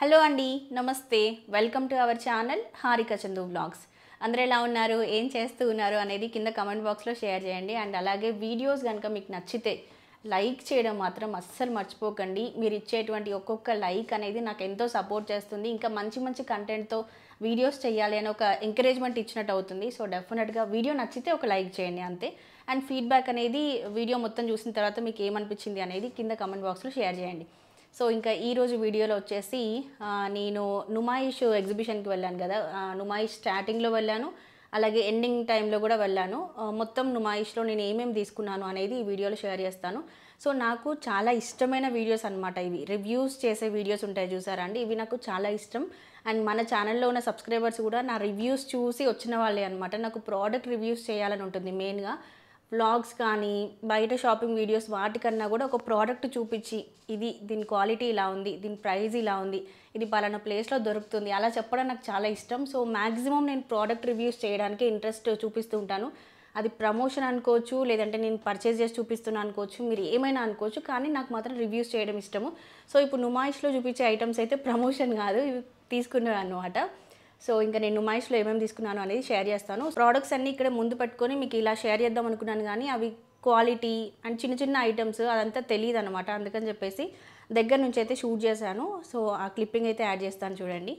hello అండి నమస్తే welcome to our channel Harika Chandu blogs అందరూ ఎలా ఉన్నారు ఏం చేస్తూ ఉన్నారు అనేది కింద కమెంట్ బాక్స్లో షేర్ చేయండి అండ్ అలాగే వీడియోస్ కనుక మీకు నచ్చితే లైక్ చేయడం మాత్రం అస్సలు మర్చిపోకండి మీరు ఇచ్చేటువంటి ఒక్కొక్క లైక్ అనేది నాకు ఎంతో సపోర్ట్ చేస్తుంది ఇంకా మంచి మంచి కంటెంట్తో వీడియోస్ చేయాలి అని ఒక ఎంకరేజ్మెంట్ ఇచ్చినట్టు అవుతుంది సో డెఫినెట్గా వీడియో నచ్చితే ఒక లైక్ చేయండి అంతే అండ్ ఫీడ్బ్యాక్ అనేది వీడియో మొత్తం చూసిన తర్వాత మీకు ఏమనిపించింది అనేది కింద కమెంట్ బాక్స్లో షేర్ చేయండి సో ఇంకా ఈరోజు వీడియోలో వచ్చేసి నేను నుమాయిష్ ఎగ్జిబిషన్కి వెళ్ళాను కదా నుమాయిష్ స్టార్టింగ్లో వెళ్ళాను అలాగే ఎండింగ్ టైంలో కూడా వెళ్ళాను మొత్తం నుమాయిష్లో నేను ఏమేమి తీసుకున్నాను అనేది ఈ వీడియోలో షేర్ చేస్తాను సో నాకు చాలా ఇష్టమైన వీడియోస్ అనమాట ఇవి రివ్యూస్ చేసే వీడియోస్ ఉంటాయి చూసారా అండి ఇవి నాకు చాలా ఇష్టం అండ్ మన ఛానల్లో ఉన్న సబ్స్క్రైబర్స్ కూడా నా రివ్యూస్ చూసి వచ్చిన వాళ్ళే అనమాట నాకు ప్రోడక్ట్ రివ్యూస్ చేయాలని ఉంటుంది మెయిన్గా బ్లాగ్స్ కానీ బయట షాపింగ్ వీడియోస్ వాటికన్నా కూడా ఒక ప్రోడక్ట్ చూపించి ఇది దీని క్వాలిటీ ఇలా ఉంది దీని ప్రైజ్ ఇలా ఉంది ఇది పలానా ప్లేస్లో దొరుకుతుంది అలా చెప్పడం నాకు చాలా ఇష్టం సో మ్యాక్సిమం నేను ప్రోడక్ట్ రివ్యూస్ చేయడానికి ఇంట్రెస్ట్ చూపిస్తూ ఉంటాను అది ప్రమోషన్ అనుకోవచ్చు లేదంటే నేను పర్చేస్ చేసి చూపిస్తున్నాను అనుకోవచ్చు మీరు ఏమైనా అనుకోవచ్చు కానీ నాకు మాత్రం రివ్యూస్ చేయడం ఇష్టము సో ఇప్పుడు నుమాయిష్లో చూపించే ఐటమ్స్ అయితే ప్రమోషన్ కాదు ఇవి తీసుకున్నాను అనమాట సో ఇంకా నేను నుమాయిష్లో ఏమేమి తీసుకున్నాను అనేది షేర్ చేస్తాను ప్రోడక్ట్స్ అన్నీ ఇక్కడ ముందు పెట్టుకొని మీకు ఇలా షేర్ చేద్దాం అనుకున్నాను కానీ అవి క్వాలిటీ అండ్ చిన్న చిన్న ఐటమ్స్ అదంతా తెలియదు అనమాట అందుకని చెప్పేసి దగ్గర నుంచి అయితే షూట్ చేశాను సో ఆ క్లిప్పింగ్ అయితే యాడ్ చేస్తాను చూడండి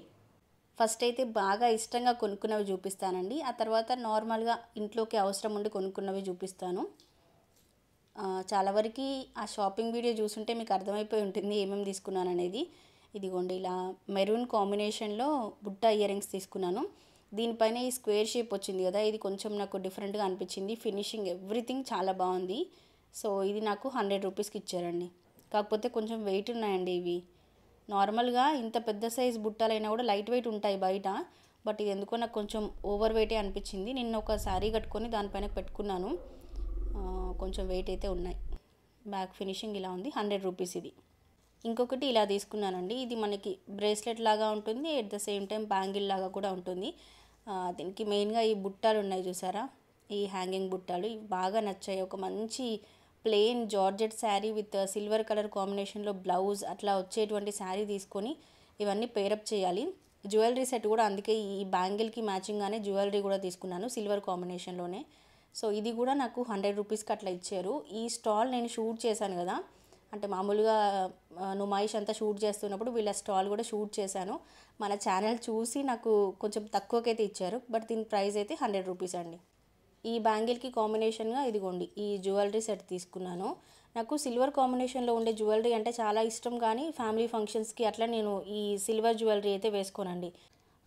ఫస్ట్ అయితే బాగా ఇష్టంగా కొనుక్కున్నవి చూపిస్తానండి ఆ తర్వాత నార్మల్గా ఇంట్లోకి అవసరం ఉండి కొనుక్కున్నవి చూపిస్తాను చాలా వరకు ఆ షాపింగ్ వీడియో చూసుంటే మీకు అర్థమైపోయి ఉంటుంది ఏమేమి తీసుకున్నాను అనేది ఇదిగోండి ఇలా మెరూన్ కాంబినేషన్లో బుట్ట ఇయర్ రింగ్స్ తీసుకున్నాను దీనిపైన ఈ స్క్వేర్ షేప్ వచ్చింది కదా ఇది కొంచెం నాకు డిఫరెంట్గా అనిపించింది ఫినిషింగ్ ఎవ్రీథింగ్ చాలా బాగుంది సో ఇది నాకు హండ్రెడ్ రూపీస్కి ఇచ్చారండి కాకపోతే కొంచెం వెయిట్ ఉన్నాయండి ఇవి నార్మల్గా ఇంత పెద్ద సైజ్ బుట్టాలైనా కూడా లైట్ వెయిట్ ఉంటాయి బయట బట్ ఇది ఎందుకో నాకు కొంచెం ఓవర్ వెయిటే అనిపించింది నిన్న ఒక శారీ కట్టుకొని దానిపైన పెట్టుకున్నాను కొంచెం వెయిట్ అయితే ఉన్నాయి బ్యాక్ ఫినిషింగ్ ఇలా ఉంది హండ్రెడ్ రూపీస్ ఇది ఇంకొకటి ఇలా తీసుకున్నానండి ఇది మనకి బ్రేస్లెట్ లాగా ఉంటుంది at the same time bangle లాగా కూడా ఉంటుంది దీనికి మెయిన్గా ఈ బుట్టాలు ఉన్నాయి చూసారా ఈ హ్యాంగింగ్ బుట్టాలు ఇవి బాగా నచ్చాయి ఒక మంచి plain georgette sari with silver colour కాంబినేషన్లో బ్లౌజ్ అట్లా వచ్చేటువంటి శారీ తీసుకొని ఇవన్నీ పేరప్ చేయాలి జ్యువెలరీ సెట్ కూడా అందుకే ఈ బ్యాంగిల్కి మ్యాచింగ్గానే జ్యువెలరీ కూడా తీసుకున్నాను సిల్వర్ కాంబినేషన్లోనే సో ఇది కూడా నాకు హండ్రెడ్ రూపీస్కి అట్లా ఇచ్చారు ఈ స్టాల్ నేను షూట్ చేశాను కదా అంటే మామూలుగా నుమాయిష్ అంతా షూట్ చేస్తున్నప్పుడు వీళ్ళ స్టాల్ కూడా షూట్ చేశాను మన ఛానల్ చూసి నాకు కొంచెం తక్కువకైతే ఇచ్చారు బట్ దీని ప్రైస్ అయితే హండ్రెడ్ రూపీస్ అండి ఈ బ్యాంగిల్కి కాంబినేషన్గా ఇదిగోండి ఈ జ్యువెలరీ సెట్ తీసుకున్నాను నాకు సిల్వర్ కాంబినేషన్లో ఉండే జ్యువెలరీ అంటే చాలా ఇష్టం కానీ ఫ్యామిలీ ఫంక్షన్స్కి అట్లా నేను ఈ సిల్వర్ జ్యువెలరీ అయితే వేసుకోనండి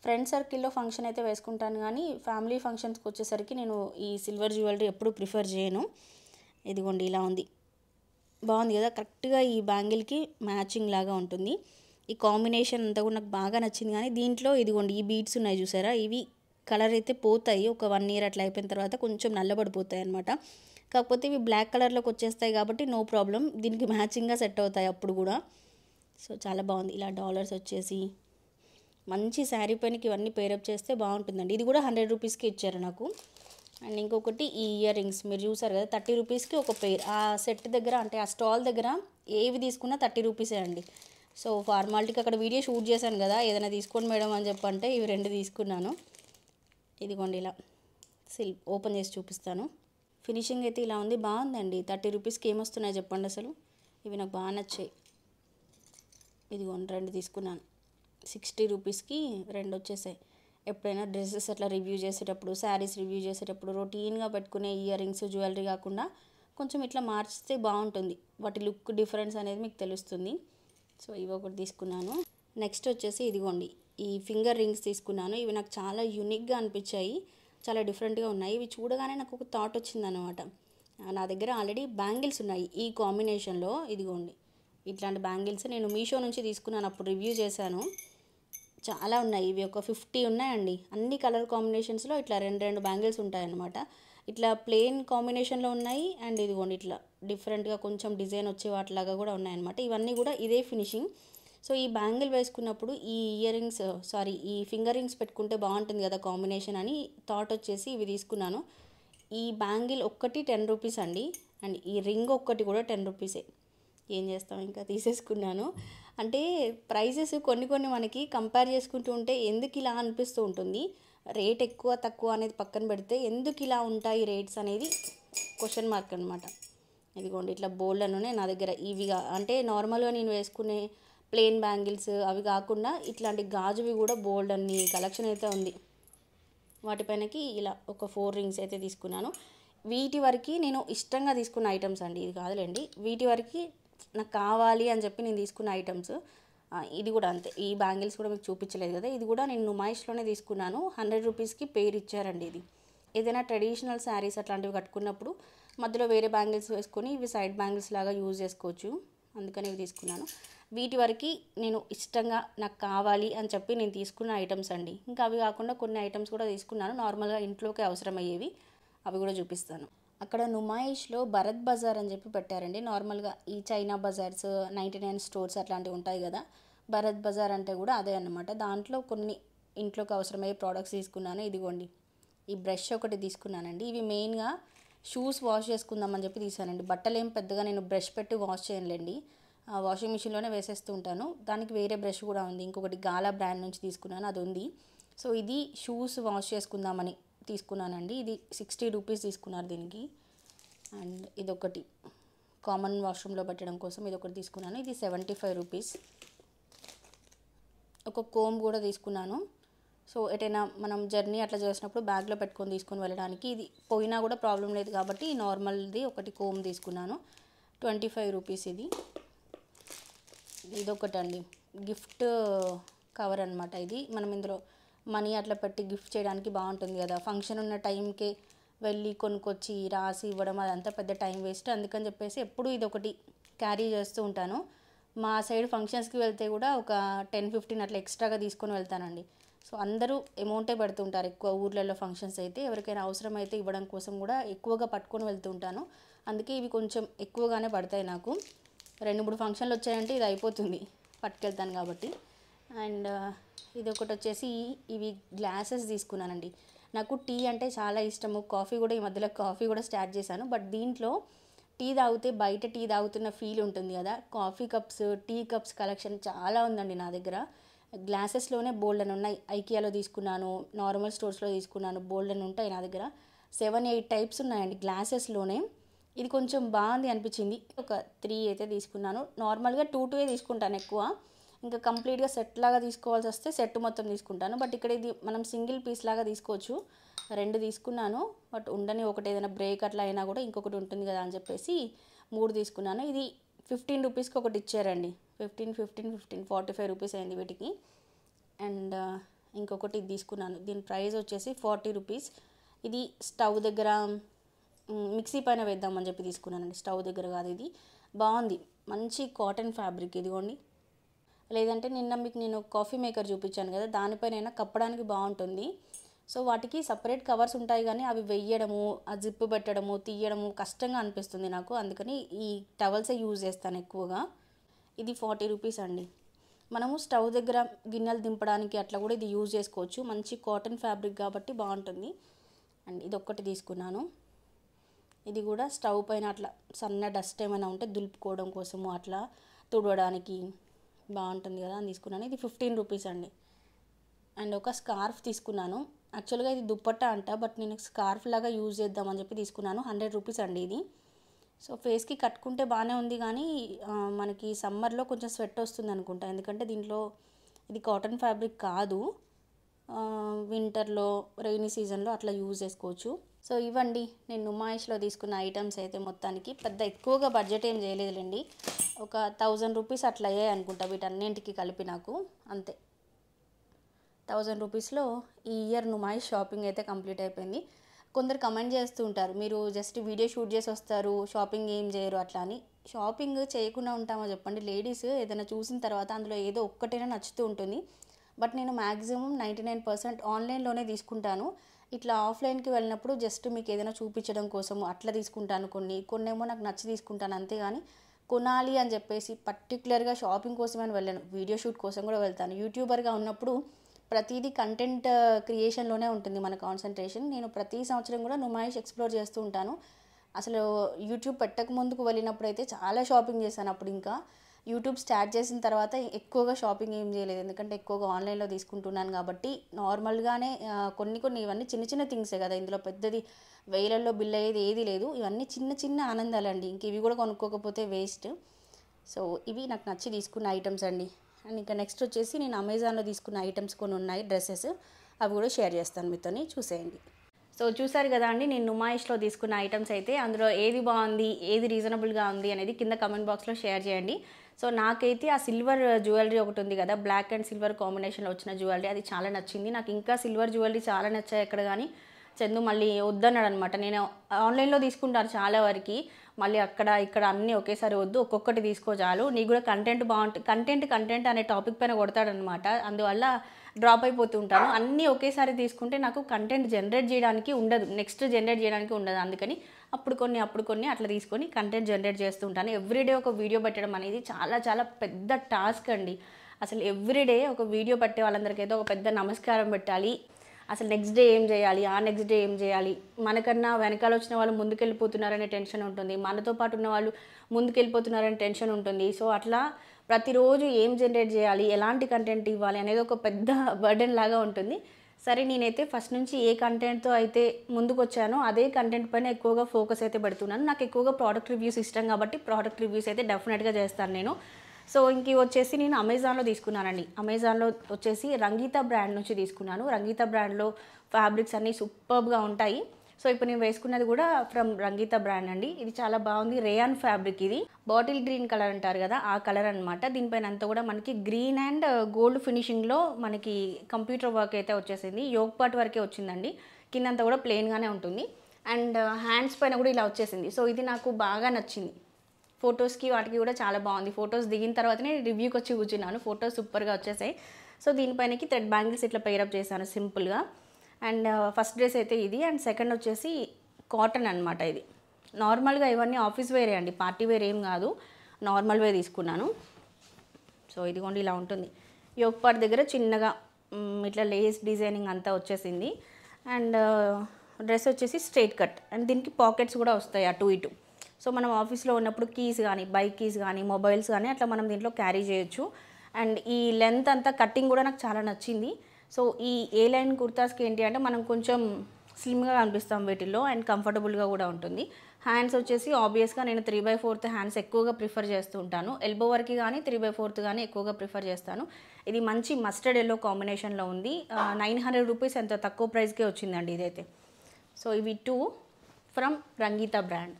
ఫ్రెండ్ సర్కిల్లో ఫంక్షన్ అయితే వేసుకుంటాను కానీ ఫ్యామిలీ ఫంక్షన్స్కి వచ్చేసరికి నేను ఈ సిల్వర్ జ్యువెలరీ ఎప్పుడు ప్రిఫర్ చేయను ఇదిగోండి ఇలా ఉంది బాగుంది కదా కరెక్ట్గా ఈ బ్యాంగిల్కి మ్యాచింగ్ లాగా ఉంటుంది ఈ కాంబినేషన్ అంతా కూడా నాకు బాగా నచ్చింది కానీ దీంట్లో ఇదిగోండి ఈ బీడ్స్ ఉన్నాయి చూసారా ఇవి కలర్ అయితే పోతాయి ఒక వన్ ఇయర్ అట్లా అయిపోయిన తర్వాత కొంచెం నల్లబడిపోతాయి అనమాట కాకపోతే ఇవి బ్లాక్ కలర్లోకి వచ్చేస్తాయి కాబట్టి నో ప్రాబ్లం దీనికి మ్యాచింగ్గా సెట్ అవుతాయి అప్పుడు కూడా సో చాలా బాగుంది ఇలా డాలర్స్ వచ్చేసి మంచి శారీ పైనకి ఇవన్నీ పేరప్ చేస్తే బాగుంటుందండి ఇది కూడా హండ్రెడ్ రూపీస్కి ఇచ్చారు నాకు అండ్ ఇంకొకటి ఈ ఇయర్ రింగ్స్ మీరు చూసారు కదా థర్టీ రూపీస్కి ఒక పెయిర్ ఆ సెట్ దగ్గర అంటే ఆ స్టాల్ దగ్గర ఏవి తీసుకున్నా థర్టీ రూపీసే అండి సో ఫార్మాలిటీకి అక్కడ వీడియో షూట్ చేశాను కదా ఏదైనా తీసుకోండి మేడం అని చెప్పంటే ఇవి రెండు తీసుకున్నాను ఇదిగోండి ఇలా సిల్ ఓపెన్ చేసి చూపిస్తాను ఫినిషింగ్ అయితే ఇలా ఉంది బాగుందండి థర్టీ రూపీస్కి ఏమొస్తున్నాయి చెప్పండి అసలు ఇవి నాకు బాగా నచ్చాయి ఇదిగోండి రెండు తీసుకున్నాను సిక్స్టీ రూపీస్కి రెండు వచ్చేసాయి ఎప్పుడైనా డ్రెస్సెస్ అట్లా రివ్యూ చేసేటప్పుడు శారీస్ రివ్యూ చేసేటప్పుడు రొటీన్గా పెట్టుకునే ఇయర్ రింగ్స్ జ్యువెలరీ కాకుండా కొంచెం ఇట్లా మార్చితే బాగుంటుంది వాటి లుక్ డిఫరెన్స్ అనేది మీకు తెలుస్తుంది సో ఇవి ఒకటి తీసుకున్నాను నెక్స్ట్ వచ్చేసి ఇదిగోండి ఈ ఫింగర్ రింగ్స్ తీసుకున్నాను ఇవి నాకు చాలా యూనిక్గా అనిపించాయి చాలా డిఫరెంట్గా ఉన్నాయి ఇవి చూడగానే నాకు ఒక థాట్ వచ్చిందనమాట నా దగ్గర ఆల్రెడీ బ్యాంగిల్స్ ఉన్నాయి ఈ కాంబినేషన్లో ఇదిగోండి ఇట్లాంటి బ్యాంగిల్స్ నేను మీషో నుంచి తీసుకున్నాను అప్పుడు రివ్యూ చేశాను చాలా ఉన్నాయి ఇవి ఒక ఫిఫ్టీ ఉన్నాయండి అన్ని కలర్ కాంబినేషన్స్లో ఇట్లా రెండు రెండు బ్యాంగిల్స్ ఉంటాయన్నమాట ఇట్లా ప్లెయిన్ కాంబినేషన్లో ఉన్నాయి అండ్ ఇదిగోండి ఇట్లా డిఫరెంట్గా కొంచెం డిజైన్ వచ్చే వాటిలాగా కూడా ఉన్నాయన్నమాట ఇవన్నీ కూడా ఇదే ఫినిషింగ్ సో ఈ బ్యాంగిల్ వేసుకున్నప్పుడు ఈ ఇయర్ రింగ్స్ సారీ ఈ ఫింగర్ రింగ్స్ పెట్టుకుంటే బాగుంటుంది కదా కాంబినేషన్ అని థాట్ వచ్చేసి ఇవి తీసుకున్నాను ఈ బ్యాంగిల్ ఒక్కటి టెన్ రూపీస్ అండి అండ్ ఈ రింగ్ ఒక్కటి కూడా టెన్ రూపీసే ఏం చేస్తాం ఇంకా తీసేసుకున్నాను అంటే ప్రైజెస్ కొన్ని కొన్ని మనకి కంపేర్ చేసుకుంటూ ఉంటే ఎందుకు ఇలా అనిపిస్తూ ఉంటుంది రేట్ ఎక్కువ తక్కువ అనేది పక్కన పెడితే ఎందుకు ఇలా ఉంటాయి రేట్స్ అనేది క్వశ్చన్ మార్క్ అనమాట ఇదిగోండి ఇట్లా బోల్డ్ అనునే నా దగ్గర ఇవిగా అంటే నార్మల్గా నేను వేసుకునే ప్లెయిన్ బ్యాంగిల్స్ అవి కాకుండా ఇట్లాంటి గాజువి కూడా బోల్డ్ అన్ని కలెక్షన్ అయితే ఉంది వాటిపైనకి ఇలా ఒక ఫోర్ రింగ్స్ అయితే తీసుకున్నాను వీటి వరకు నేను ఇష్టంగా తీసుకున్న ఐటమ్స్ అండి ఇది కాదులేండి వీటి వరకు నాకు కావాలి అని చెప్పి నేను తీసుకున్న ఐటమ్స్ ఇది కూడా అంతే ఈ బ్యాంగిల్స్ కూడా మీకు చూపించలేదు కదా ఇది కూడా నేను నుమాయిష్లోనే తీసుకున్నాను హండ్రెడ్ రూపీస్కి పేరు ఇచ్చారండి ఇది ఏదైనా ట్రెడిషనల్ శారీస్ అట్లాంటివి కట్టుకున్నప్పుడు మధ్యలో వేరే బ్యాంగిల్స్ వేసుకొని ఇవి సైడ్ బ్యాంగిల్స్ లాగా యూజ్ చేసుకోవచ్చు అందుకని ఇవి తీసుకున్నాను వీటి వరకు నేను ఇష్టంగా నాకు కావాలి అని చెప్పి నేను తీసుకున్న ఐటమ్స్ అండి ఇంకా అవి కాకుండా కొన్ని ఐటమ్స్ కూడా తీసుకున్నాను నార్మల్గా ఇంట్లోకి అవసరమయ్యేవి అవి కూడా చూపిస్తాను అక్కడ నుమాయిష్లో భరత్ బజార్ అని చెప్పి పెట్టారండి నార్మల్గా ఈ China bazaars ninety nine stores అట్లాంటివి ఉంటాయి కదా భరత్ బజార్ అంటే కూడా అదే అనమాట దాంట్లో కొన్ని ఇంట్లోకి అవసరమయ్యే ప్రోడక్ట్స్ తీసుకున్నాను ఇదిగోండి ఈ బ్రష్ ఒకటి తీసుకున్నానండి ఇవి మెయిన్గా షూస్ వాష్ చేసుకుందామని చెప్పి తీసానండి బట్టలు ఏం పెద్దగా నేను బ్రష్ పెట్టి వాష్ చేయనులేండి వాషింగ్ మిషన్లోనే వేసేస్తూ ఉంటాను దానికి వేరే బ్రష్ కూడా ఉంది ఇంకొకటి గాలా బ్రాండ్ నుంచి తీసుకున్నాను అది ఉంది సో ఇది షూస్ వాష్ చేసుకుందామని తీసుకున్నానండి ఇది సిక్స్టీ రూపీస్ తీసుకున్నారు దీనికి అండ్ ఇదొకటి కామన్ వాష్రూమ్లో పెట్టడం కోసం ఇది ఒకటి తీసుకున్నాను ఇది సెవెంటీ ఫైవ్ రూపీస్ ఒక కోమ్ కూడా తీసుకున్నాను సో ఎటైనా మనం జర్నీ అట్లా చేసినప్పుడు బ్యాగ్లో పెట్టుకొని తీసుకొని వెళ్ళడానికి ఇది పోయినా కూడా ప్రాబ్లం లేదు కాబట్టి నార్మల్ది ఒకటి కోమ్ తీసుకున్నాను ట్వంటీ ఫైవ్ రూపీస్ ఇది ఇదొకటండి గిఫ్ట్ కవర్ అనమాట ఇది మనం ఇందులో మనీ అట్లా పెట్టి గిఫ్ట్ చేయడానికి బాగుంటుంది కదా ఫంక్షన్ ఉన్న టైంకే వెళ్ళి కొనుక్కొచ్చి రాసి ఇవ్వడం అదంతా పెద్ద టైం వేస్ట్ అందుకని చెప్పేసి ఎప్పుడు ఇది ఒకటి క్యారీ చేస్తూ ఉంటాను మా సైడ్ ఫంక్షన్స్కి వెళ్తే కూడా ఒక టెన్ ఫిఫ్టీన్ అట్లా ఎక్స్ట్రాగా తీసుకొని వెళ్తానండి సో అందరూ అమౌంటే పెడుతుంటారు ఎక్కువ ఊర్లలో ఫంక్షన్స్ అయితే ఎవరికైనా అవసరమైతే ఇవ్వడం కోసం కూడా ఎక్కువగా పట్టుకొని వెళ్తూ ఉంటాను అందుకే ఇవి కొంచెం ఎక్కువగానే పడతాయి నాకు రెండు మూడు ఫంక్షన్లు వచ్చాయంటే ఇది అయిపోతుంది పట్టుకెళ్తాను కాబట్టి అండ్ ఇది ఒకటి వచ్చేసి ఇవి గ్లాసెస్ తీసుకున్నానండి నాకు టీ అంటే చాలా ఇష్టము కాఫీ కూడా ఈ మధ్యలో కాఫీ కూడా స్టార్ట్ చేశాను బట్ దీంట్లో టీ తాగితే బయట టీ తాగుతున్న ఫీల్ ఉంటుంది కదా coffee cups tea cups collection చాలా ఉందండి నా దగ్గర గ్లాసెస్లోనే బోల్డ్ అని ఉన్నాయి ఐకియాలో తీసుకున్నాను నార్మల్ స్టోర్స్లో తీసుకున్నాను బోల్డ్ అని ఉంటాయి నా దగ్గర సెవెన్ ఎయిట్ టైప్స్ ఉన్నాయండి గ్లాసెస్లోనే ఇది కొంచెం బాగుంది అనిపించింది ఒక త్రీ అయితే తీసుకున్నాను నార్మల్గా టూ టూ తీసుకుంటాను ఎక్కువ ఇంకా కంప్లీట్గా సెట్ లాగా తీసుకోవాల్సి వస్తే సెట్ మొత్తం తీసుకుంటాను బట్ ఇక్కడ ఇది మనం సింగిల్ పీస్ లాగా తీసుకోవచ్చు రెండు తీసుకున్నాను బట్ ఉండని ఒకటి ఏదైనా బ్రేక్ అట్లా అయినా కూడా ఇంకొకటి ఉంటుంది కదా అని చెప్పేసి మూడు తీసుకున్నాను ఇది ఫిఫ్టీన్ రూపీస్కి ఒకటి ఇచ్చారండి fifteen fifteen fifteen forty five rupees అయింది వీటికి అండ్ ఇంకొకటి తీసుకున్నాను దీని ప్రైస్ వచ్చేసి ఫార్టీ రూపీస్ ఇది స్టవ్ దగ్గర మిక్సీ పైన వేద్దామని చెప్పి తీసుకున్నానండి స్టవ్ దగ్గర కాదు ఇది బాగుంది మంచి కాటన్ ఫ్యాబ్రిక్ ఇదిగోండి లేదంటే నిన్న మీకు నేను కాఫీ మేకర్ చూపించాను కదా దానిపైనైనా కప్పడానికి బాగుంటుంది సో వాటికి సపరేట్ కవర్స్ ఉంటాయి కానీ అవి వెయ్యడము ఆ జిప్పు పెట్టడము తీయడము కష్టంగా అనిపిస్తుంది నాకు అందుకని ఈ టవల్సే యూజ్ చేస్తాను ఎక్కువగా ఇది ఫార్టీ రూపీస్ అండి మనము స్టవ్ దగ్గర గిన్నెలు దింపడానికి అట్లా కూడా ఇది యూజ్ చేసుకోవచ్చు మంచి కాటన్ ఫ్యాబ్రిక్ కాబట్టి బాగుంటుంది అండ్ ఇది ఒక్కటి తీసుకున్నాను ఇది కూడా స్టవ్ పైన అట్లా సన్న డస్ట్ ఏమైనా ఉంటే దులుపుకోవడం కోసము అట్లా తుడవడానికి బాగుంటుంది కదా అని తీసుకున్నాను ఇది ఫిఫ్టీన్ రూపీస్ అండి అండ్ ఒక స్కార్ఫ్ తీసుకున్నాను యాక్చువల్గా ఇది దుప్పట్ట అంట బట్ నేను స్కార్ఫ్ లాగా యూజ్ చేద్దామని చెప్పి తీసుకున్నాను హండ్రెడ్ రూపీస్ అండి ఇది సో ఫేస్కి కట్టుకుంటే బాగానే ఉంది కానీ మనకి సమ్మర్లో కొంచెం స్వెట్ వస్తుంది అనుకుంటా ఎందుకంటే దీంట్లో ఇది కాటన్ ఫ్యాబ్రిక్ కాదు వింటర్లో రెయినీ సీజన్లో అట్లా యూజ్ చేసుకోవచ్చు సో ఇవ్వండి నేను నుమాయిష్లో తీసుకున్న ఐటమ్స్ అయితే మొత్తానికి పెద్ద ఎక్కువగా బడ్జెట్ ఏం చేయలేదులేండి ఒక థౌజండ్ రూపీస్ అట్లా అయ్యాయి అనుకుంటా వీటన్నింటికి కలిపి నాకు అంతే థౌజండ్ రూపీస్లో ఈ ఇయర్ నుమాయిష్ షాపింగ్ అయితే కంప్లీట్ అయిపోయింది కొందరు కమెంట్ చేస్తూ ఉంటారు మీరు జస్ట్ వీడియో షూట్ చేసి వస్తారు షాపింగ్ ఏం చేయరు అట్లా అని షాపింగ్ చేయకుండా ఉంటామో చెప్పండి లేడీస్ ఏదైనా చూసిన తర్వాత అందులో ఏదో ఒక్కటైనా నచ్చుతూ ఉంటుంది బట్ నేను మ్యాక్సిమం నైంటీ నైన్ పర్సెంట్ ఆన్లైన్లోనే తీసుకుంటాను ఇట్లా ఆఫ్లైన్కి వెళ్ళినప్పుడు జస్ట్ మీకు ఏదైనా చూపించడం కోసం అట్లా తీసుకుంటాను కొన్ని కొన్ని ఏమో నాకు నచ్చి తీసుకుంటాను అంతేగాని కొనాలి అని చెప్పేసి పర్టికులర్గా షాపింగ్ కోసమని వెళ్ళాను వీడియో షూట్ కోసం కూడా వెళ్తాను యూట్యూబర్గా ఉన్నప్పుడు ప్రతిదీ కంటెంట్ క్రియేషన్లోనే ఉంటుంది మన కాన్సన్ట్రేషన్ నేను ప్రతి సంవత్సరం కూడా నుమాయిష్ ఎక్స్ప్లోర్ చేస్తూ ఉంటాను అసలు యూట్యూబ్ పెట్టక ముందుకు వెళ్ళినప్పుడు అయితే చాలా షాపింగ్ చేశాను అప్పుడు ఇంకా యూట్యూబ్ స్టార్ట్ చేసిన తర్వాత ఎక్కువగా షాపింగ్ ఏం చేయలేదు ఎందుకంటే ఎక్కువగా ఆన్లైన్లో తీసుకుంటున్నాను కాబట్టి నార్మల్గానే కొన్ని కొన్ని ఇవన్నీ చిన్న చిన్న థింగ్సే కదా ఇందులో పెద్దది వేలల్లో బిల్ అయ్యేది ఏది లేదు ఇవన్నీ చిన్న చిన్న ఆనందాలండి ఇంక ఇవి కూడా కొనుక్కోకపోతే వేస్ట్ సో ఇవి నాకు నచ్చి తీసుకున్న ఐటమ్స్ అండి అండ్ ఇంకా నెక్స్ట్ వచ్చేసి నేను అమెజాన్లో తీసుకున్న ఐటమ్స్ కొన్ని ఉన్నాయి డ్రెస్సెస్ అవి కూడా షేర్ చేస్తాను మీతోని చూసేయండి సో చూసారు కదా అండి నేను నుమాయిష్లో తీసుకున్న ఐటమ్స్ అయితే అందులో ఏది బాగుంది ఏది రీజనబుల్గా ఉంది అనేది కింద కమెంట్ బాక్స్లో షేర్ చేయండి సో నాకైతే ఆ సిల్వర్ జ్యువెలరీ ఒకటి ఉంది కదా బ్లాక్ అండ్ సిల్వర్ కాంబినేషన్లో వచ్చిన జ్యువెలరీ అది చాలా నచ్చింది నాకు ఇంకా సిల్వర్ జ్యువెలరీ చాలా నచ్చాయి ఎక్కడ కానీ చందు మళ్ళీ వద్దన్నాడు అనమాట నేను ఆన్లైన్లో తీసుకుంటాను చాలా వరకు మళ్ళీ అక్కడ ఇక్కడ అన్నీ ఒకేసారి వద్దు ఒక్కొక్కటి తీసుకో చాలు నీకు కూడా కంటెంట్ బాగుంటుంది కంటెంట్ కంటెంట్ అనే టాపిక్ పైన కొడతాడనమాట అందువల్ల డ్రాప్ అయిపోతూ ఉంటాను అన్నీ ఒకేసారి తీసుకుంటే నాకు కంటెంట్ జనరేట్ చేయడానికి ఉండదు నెక్స్ట్ జనరేట్ చేయడానికి ఉండదు అందుకని అప్పుడు కొన్ని అప్పుడు కొన్ని అట్లా తీసుకొని కంటెంట్ జనరేట్ చేస్తూ ఉంటాను ఎవ్రీడే ఒక వీడియో పెట్టడం అనేది చాలా చాలా పెద్ద టాస్క్ అండి అసలు ఎవ్రీడే ఒక వీడియో పెట్టే వాళ్ళందరికైతే ఒక పెద్ద నమస్కారం పెట్టాలి అసలు నెక్స్ట్ డే ఏం చేయాలి ఆ నెక్స్ట్ డే ఏం చేయాలి మనకన్నా వెనకాల వచ్చిన వాళ్ళు ముందుకెళ్ళిపోతున్నారనే టెన్షన్ ఉంటుంది మనతో పాటు ఉన్న వాళ్ళు ముందుకెళ్ళిపోతున్నారనే టెన్షన్ ఉంటుంది సో అట్లా ప్రతిరోజు ఏం జనరేట్ చేయాలి ఎలాంటి కంటెంట్ ఇవ్వాలి అనేది ఒక పెద్ద బర్డెన్ లాగా ఉంటుంది సరే నేనైతే ఫస్ట్ నుంచి ఏ కంటెంట్తో అయితే ముందుకు వచ్చానో అదే కంటెంట్ పైన ఎక్కువగా ఫోకస్ అయితే పెడుతున్నాను నాకు ఎక్కువగా ప్రోడక్ట్ రివ్యూస్ ఇష్టం కాబట్టి ప్రోడక్ట్ రివ్యూస్ అయితే డెఫినెట్గా చేస్తాను నేను సో ఇంక వచ్చేసి నేను అమెజాన్లో తీసుకున్నానండి అమెజాన్లో వచ్చేసి రంగీత బ్రాండ్ నుంచి తీసుకున్నాను రంగీత బ్రాండ్లో ఫ్యాబ్రిక్స్ అన్నీ సూపర్గా ఉంటాయి సో ఇప్పుడు నేను వేసుకున్నది కూడా ఫ్రమ్ రంగీత బ్రాండ్ అండి ఇది చాలా బాగుంది రేయాన్ ఫ్యాబ్రిక్ ఇది బాటిల్ గ్రీన్ కలర్ అంటారు కదా ఆ కలర్ అనమాట దీనిపైన అంతా కూడా మనకి గ్రీన్ అండ్ గోల్డ్ ఫినిషింగ్లో మనకి కంప్యూటర్ వర్క్ అయితే వచ్చేసింది యోగ్ పార్ట్ వరకే వచ్చిందండి కిందంతా కూడా ప్లెయిన్గానే ఉంటుంది అండ్ హ్యాండ్స్ uh, పైన కూడా ఇలా వచ్చేసింది సో ఇది నాకు బాగా నచ్చింది ఫొటోస్కి వాటికి కూడా చాలా బాగుంది ఫొటోస్ దిగిన తర్వాతనే రివ్యూకి వచ్చి కూర్చున్నాను ఫొటోస్ సూపర్గా వచ్చేసాయి సో దీనిపైనకి థ్రెడ్ బ్యాంగిల్స్ ఇట్లా పేరప్ చేశాను సింపుల్గా అండ్ ఫస్ట్ డ్రెస్ అయితే ఇది అండ్ సెకండ్ వచ్చేసి కాటన్ అనమాట ఇది నార్మల్గా ఇవన్నీ ఆఫీస్ వేరే అండి పార్టీ వేర్ ఏం కాదు నార్మల్ వే తీసుకున్నాను సో ఇదిగోండి ఇలా ఉంటుంది యోగపాట్ దగ్గర చిన్నగా ఇట్లా లేస్ డిజైనింగ్ అంతా వచ్చేసింది అండ్ డ్రెస్ వచ్చేసి స్ట్రైట్ కట్ అండ్ దీనికి పాకెట్స్ కూడా వస్తాయి అటు ఇటు సో మనం ఆఫీస్లో ఉన్నప్పుడు కీస్ కానీ బైక్ కీస్ కానీ మొబైల్స్ కానీ అట్లా మనం దీంట్లో క్యారీ చేయొచ్చు అండ్ ఈ లెంత్ అంతా కటింగ్ కూడా నాకు చాలా నచ్చింది సో ఈ ఏ లైన్ కుర్తాస్కి ఏంటి అంటే మనం కొంచెం స్లిమ్గా కనిపిస్తాం వీటిల్లో అండ్ కంఫర్టబుల్గా కూడా ఉంటుంది హ్యాండ్స్ వచ్చేసి ఆబ్వియస్గా నేను త్రీ బై ఫోర్త్ హ్యాండ్స్ ఎక్కువగా ప్రిఫర్ చేస్తూ ఉంటాను ఎల్బో వరకు కానీ త్రీ బై ఫోర్త్ కానీ ఎక్కువగా ప్రిఫర్ చేస్తాను ఇది మంచి మస్టర్డ్ ఎల్లో కాంబినేషన్లో ఉంది నైన్ హండ్రెడ్ రూపీస్ ఎంత తక్కువ ప్రైస్కే వచ్చిందండి ఇదైతే సో ఇవి two from Rangita brand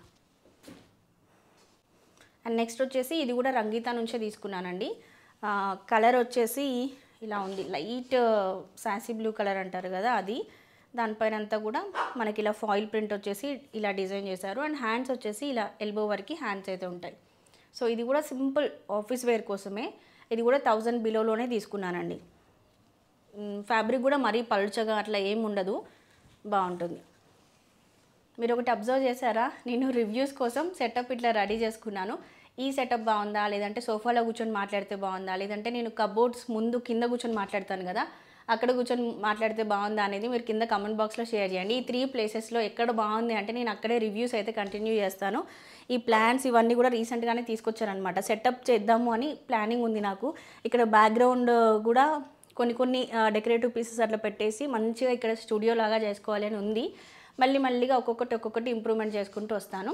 and next వచ్చేసి ఇది కూడా రంగీత నుంచే తీసుకున్నానండి కలర్ వచ్చేసి ఇలా ఉంది లైట్ శాసీ బ్లూ కలర్ అంటారు కదా అది దానిపైన అంతా కూడా మనకి ఇలా ఫాయిల్ ప్రింట్ వచ్చేసి ఇలా డిజైన్ చేశారు అండ్ హ్యాండ్స్ వచ్చేసి ఇలా ఎల్బో వరకు హ్యాండ్స్ అయితే ఉంటాయి సో ఇది కూడా సింపుల్ ఆఫీస్ వేర్ కోసమే ఇది కూడా థౌజండ్ బిలోలోనే తీసుకున్నానండి ఫ్యాబ్రిక్ కూడా మరీ పలుచగా అట్లా ఏం ఉండదు బాగుంటుంది మీరు ఒకటి అబ్జర్వ్ చేశారా నేను రివ్యూస్ కోసం సెటప్ ఇట్లా రెడీ చేసుకున్నాను ఈ సెటప్ బాగుందా లేదంటే సోఫాలో కూర్చొని మాట్లాడితే బాగుందా లేదంటే నేను కబోర్డ్స్ ముందు కింద కూర్చొని మాట్లాడతాను కదా అక్కడ కూర్చొని మాట్లాడితే బాగుందా అనేది మీరు కింద కమెంట్ బాక్స్లో షేర్ చేయండి ఈ త్రీ ప్లేసెస్లో ఎక్కడ బాగుంది అంటే నేను అక్కడే రివ్యూస్ అయితే కంటిన్యూ చేస్తాను ఈ ప్లాన్స్ ఇవన్నీ కూడా రీసెంట్గానే తీసుకొచ్చారనమాట సెటప్ చేద్దాము అని ప్లానింగ్ ఉంది నాకు ఇక్కడ బ్యాక్గ్రౌండ్ కూడా కొన్ని కొన్ని డెకరేటివ్ పీసెస్ అట్లా పెట్టేసి మంచిగా ఇక్కడ స్టూడియో లాగా చేసుకోవాలి అని ఉంది మళ్ళీ మళ్ళీగా ఒక్కొక్కటి ఒక్కొక్కటి ఇంప్రూవ్మెంట్ చేసుకుంటూ వస్తాను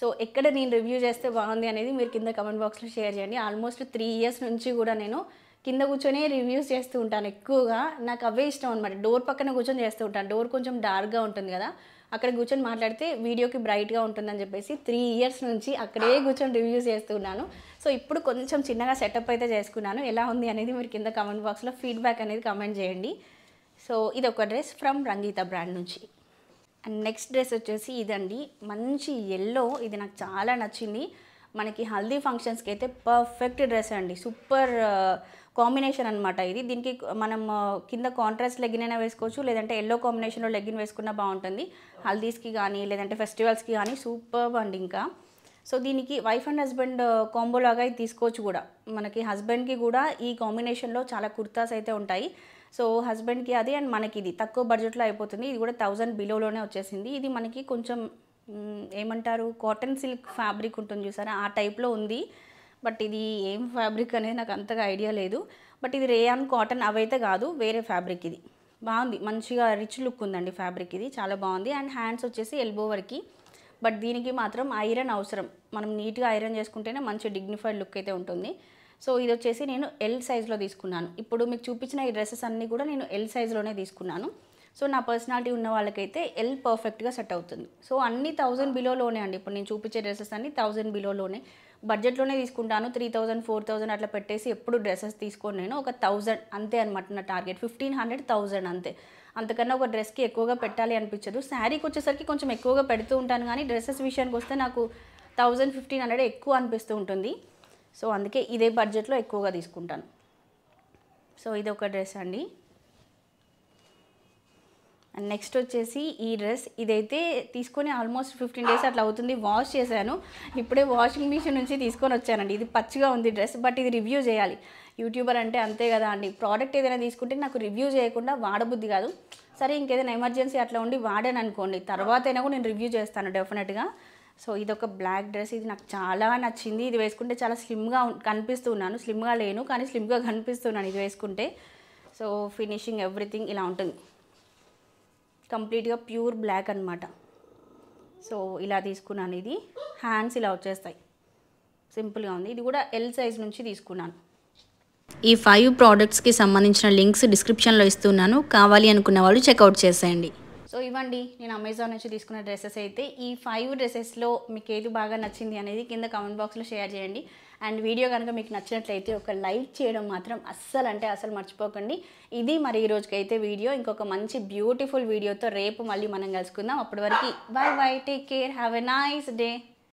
సో ఎక్కడ నేను రివ్యూ చేస్తే బాగుంది అనేది మీరు కింద కమెంట్ బాక్స్లో షేర్ చేయండి ఆల్మోస్ట్ త్రీ ఇయర్స్ నుంచి కూడా నేను కింద కూర్చొని రివ్యూస్ చేస్తూ ఉంటాను ఎక్కువగా నాకు అవే ఇష్టం అనమాట డోర్ పక్కన కూర్చొని చేస్తూ ఉంటాను డోర్ కొంచెం డార్క్గా ఉంటుంది కదా అక్కడ కూర్చొని మాట్లాడితే వీడియోకి బ్రైట్గా ఉంటుందని చెప్పేసి త్రీ ఇయర్స్ నుంచి అక్కడే కూర్చొని రివ్యూస్ చేస్తున్నాను సో ఇప్పుడు కొంచెం చిన్నగా సెటప్ అయితే చేసుకున్నాను ఎలా ఉంది అనేది మీరు కింద కమెంట్ బాక్స్లో ఫీడ్బ్యాక్ అనేది కమెంట్ చేయండి సో ఇది ఒక డ్రెస్ ఫ్రమ్ రంగీత బ్రాండ్ నుంచి అండ్ నెక్స్ట్ డ్రెస్ వచ్చేసి ఇదండి మంచి ఎల్లో ఇది నాకు చాలా నచ్చింది మనకి హల్దీ ఫంక్షన్స్కి అయితే పర్ఫెక్ట్ డ్రెస్ అండి సూపర్ కాంబినేషన్ అనమాట ఇది దీనికి మనం కింద కాంట్రాస్ట్ లెగ్గిన్ అయినా వేసుకోవచ్చు లేదంటే ఎల్లో కాంబినేషన్లో లెగ్గిన్ వేసుకున్నా బాగుంటుంది హల్దీస్కి కానీ లేదంటే ఫెస్టివల్స్కి కానీ సూపర్ అండి ఇంకా సో దీనికి వైఫ్ అండ్ హస్బెండ్ కాంబోలాగా తీసుకోవచ్చు కూడా మనకి హస్బెండ్కి కూడా ఈ కాంబినేషన్లో చాలా కుర్తాస్ అయితే ఉంటాయి సో హస్బెండ్కి అది అండ్ మనకి ఇది తక్కువ బడ్జెట్లో అయిపోతుంది ఇది కూడా థౌజండ్ బిలోలోనే వచ్చేసింది ఇది మనకి కొంచెం ఏమంటారు కాటన్ సిల్క్ ఫ్యాబ్రిక్ ఉంటుంది చూసారా ఆ టైప్లో ఉంది బట్ ఇది ఏం ఫ్యాబ్రిక్ అనేది నాకు అంతగా ఐడియా లేదు బట్ ఇది రేయాన్ కాటన్ అవైతే కాదు వేరే ఫ్యాబ్రిక్ ఇది బాగుంది మంచిగా రిచ్ లుక్ ఉందండి ఫ్యాబ్రిక్ ఇది చాలా బాగుంది అండ్ హ్యాండ్స్ వచ్చేసి ఎల్బో వరకు బట్ దీనికి మాత్రం ఐరన్ అవసరం మనం నీట్గా ఐరన్ చేసుకుంటేనే మంచి డిగ్నిఫైడ్ లుక్ అయితే ఉంటుంది సో ఇది వచ్చేసి నేను ఎల్ సైజ్లో తీసుకున్నాను ఇప్పుడు మీకు చూపించిన ఈ డ్రెస్సెస్ అన్నీ కూడా నేను ఎల్ సైజ్లోనే తీసుకున్నాను సో నా పర్సనాలిటీ ఉన్న వాళ్ళకైతే ఎల్ పర్ఫెక్ట్గా సెట్ అవుతుంది సో అన్ని థౌజండ్ బిలోలోనే అండి ఇప్పుడు నేను చూపించే డ్రెస్సెస్ అన్ని థౌజండ్ బిలోలోనే బడ్జెట్లోనే తీసుకుంటాను త్రీ థౌజండ్ ఫోర్ థౌజండ్ అట్లా పెట్టేసి ఎప్పుడు డ్రెస్సెస్ తీసుకొని నేను ఒక థౌజండ్ అంతే అనమాట నా టార్గెట్ ఫిఫ్టీన్ హండ్రెడ్ థౌజండ్ అంతే అంతకన్నా ఒక డ్రెస్కి ఎక్కువగా పెట్టాలి అనిపించదు శారీకి వచ్చేసరికి కొంచెం ఎక్కువగా పెడుతూ ఉంటాను కానీ డ్రెస్సెస్ విషయానికి వస్తే నాకు థౌజండ్ ఫిఫ్టీన్ హండ్రెడ్ ఎక్కువ అనిపిస్తూ ఉంటుంది సో అందుకే ఇదే బడ్జెట్లో ఎక్కువగా తీసుకుంటాను సో ఇది ఒక డ్రెస్ అండి అండ్ నెక్స్ట్ వచ్చేసి ఈ డ్రెస్ ఇదైతే తీసుకొని ఆల్మోస్ట్ ఫిఫ్టీన్ డేస్ అట్లా అవుతుంది వాష్ చేశాను ఇప్పుడే వాషింగ్ మిషన్ నుంచి తీసుకొని వచ్చానండి ఇది పచ్చిగా ఉంది డ్రెస్ బట్ ఇది రివ్యూ చేయాలి యూట్యూబర్ అంటే అంతే కదా అండి ప్రోడక్ట్ ఏదైనా తీసుకుంటే నాకు రివ్యూ చేయకుండా వాడబుద్ధి కాదు సరే ఇంకేదైనా ఎమర్జెన్సీ అట్లా ఉండి వాడాను అనుకోండి తర్వాత అయినా కూడా నేను రివ్యూ చేస్తాను డెఫినెట్గా సో ఇది ఒక బ్లాక్ డ్రెస్ ఇది నాకు చాలా నచ్చింది ఇది వేసుకుంటే చాలా స్లిమ్గా కనిపిస్తున్నాను స్లిమ్గా లేను కానీ స్లిమ్గా కనిపిస్తున్నాను ఇది వేసుకుంటే సో ఫినిషింగ్ ఎవ్రీథింగ్ ఇలా ఉంటుంది కంప్లీట్గా ప్యూర్ బ్లాక్ అనమాట సో ఇలా తీసుకున్నాను ఇది హ్యాండ్స్ ఇలా వచ్చేస్తాయి సింపుల్గా ఉంది ఇది కూడా ఎల్ సైజ్ నుంచి తీసుకున్నాను ఈ ఫైవ్ ప్రోడక్ట్స్కి సంబంధించిన లింక్స్ డిస్క్రిప్షన్లో ఇస్తున్నాను కావాలి అనుకున్న వాళ్ళు చెక్అవుట్ చేసేయండి సో ఇవ్వండి నేను అమెజాన్ నుంచి తీసుకున్న డ్రెస్సెస్ అయితే ఈ ఫైవ్ డ్రెస్సెస్లో మీకు ఏది బాగా నచ్చింది అనేది కింద కామెంట్ బాక్స్లో షేర్ చేయండి అండ్ వీడియో కనుక మీకు నచ్చినట్లయితే ఒక లైక్ చేయడం మాత్రం అస్సలు అంటే అసలు మర్చిపోకండి ఇది మరి ఈ రోజుకైతే వీడియో ఇంకొక మంచి బ్యూటిఫుల్ వీడియోతో రేపు మళ్ళీ మనం కలుసుకుందాం అప్పటి వరకు bye bye take care have a nice day